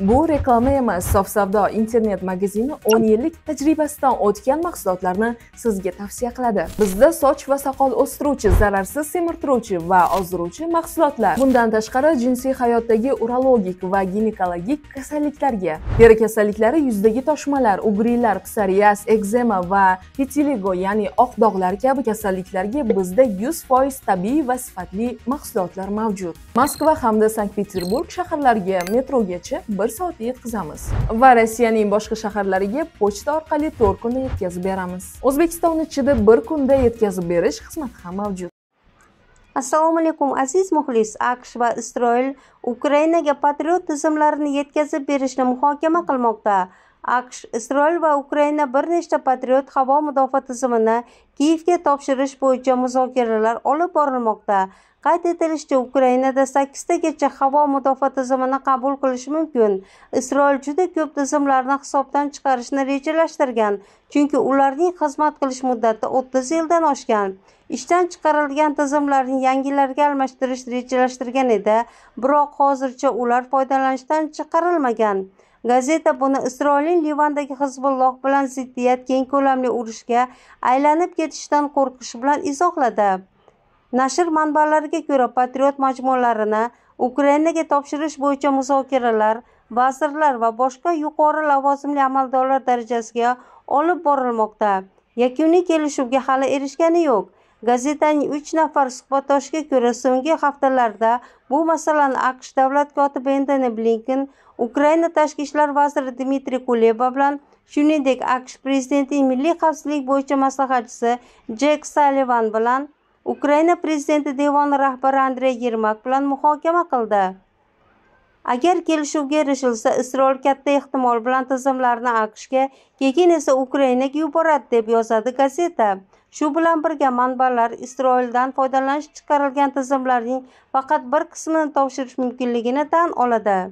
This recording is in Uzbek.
bu reklama emas sof savdo internet magazini 10 yillik tajribasidan o'tgan mahsulotlarni sizga tavsiya qiladi bizda soch va soqol o'stiruvchi zararsiz semirtiruvchi va ozdiruvchi mahsulotlar bundan tashqari jinsiy hayotdagi urologik va ginekologik kasalliklarga teri kasalliklari yuzdagi toshmalar ugrilar, psoriaz ekzema va vitiligo ya'ni oq dog'lar kabi kasalliklarga bizda 100% tabiiy va sifatli mahsulotlar mavjud moskva hamda sankt peterburg shaharlariga metrogacha bir bir soatda yetkazamiz va rossiyaning boshqa shaharlariga pochta orqali to'rt kunda yetkazib beramiz o'zbekiston ichida bir kunda yetkazib berish xizmati ham mavjud assalomu alaykum aziz muxlis aqsh va isroil ukrainaga patriot tizimlarini yetkazib berishni muhokama qilmoqda aqsh isroil va ukraina bir nechta patriot havo mudofaa tizimini kiyevga topshirish bo'yicha muzokaralar olib borilmoqda qayd etilishicha ukrainada sakkiztagacha havo mudofaa tizimini qabul qilish mumkin isroil juda ko'p tizimlarni hisobdan chiqarishni rejalashtirgan chunki ularning xizmat qilish muddati o'ttiz yildan oshgan ishdan chiqarilgan tizimlarni yangilarga almashtirish rejalashtirgan edi biroq hozircha ular foydalanishdan chiqarilmagan Gazeta buni Isroilning Livandagi Hizbulloh bilan ziddiyat keng ko'lamli urushga aylanib ketishidan qo'rqishi bilan izohladi. Nashr manbalariga ko'ra, patriot majmualarini Ukrainaga topshirish bo'yicha muzokaralar vazirlar va boshqa yuqori lavozimli amaldorlar darajasiga olib borilmoqda. Yakuniy kelishuvga hali erishgani yo'q. Gazetaning 3 nafar suhbatdoshiga ko'ra, so'nggi haftalarda bu masalani AQSh davlat kotibi Entoni Blinken Ukraina tashqi ishlar vaziri Dmitriy Kuleba bilan, shuningdek AQSh prezidentining milliy xavfsizlik bo'yicha maslahatchisi Jek Salivan bilan Ukraina prezidenti devoni rahbari Andrey Yermak bilan muhokama qildi. Agar kelishuvga erishilsa, Isroil katta ehtimol bilan tizimlarni AQShga, keyin esa Ukrainaga yuboradi deb yozadi gazeta. shu bilan birga manbalar isroildan foydalanish chiqarilgan tizimlarning faqat bir qismini topshirish mumkinligini tan oladi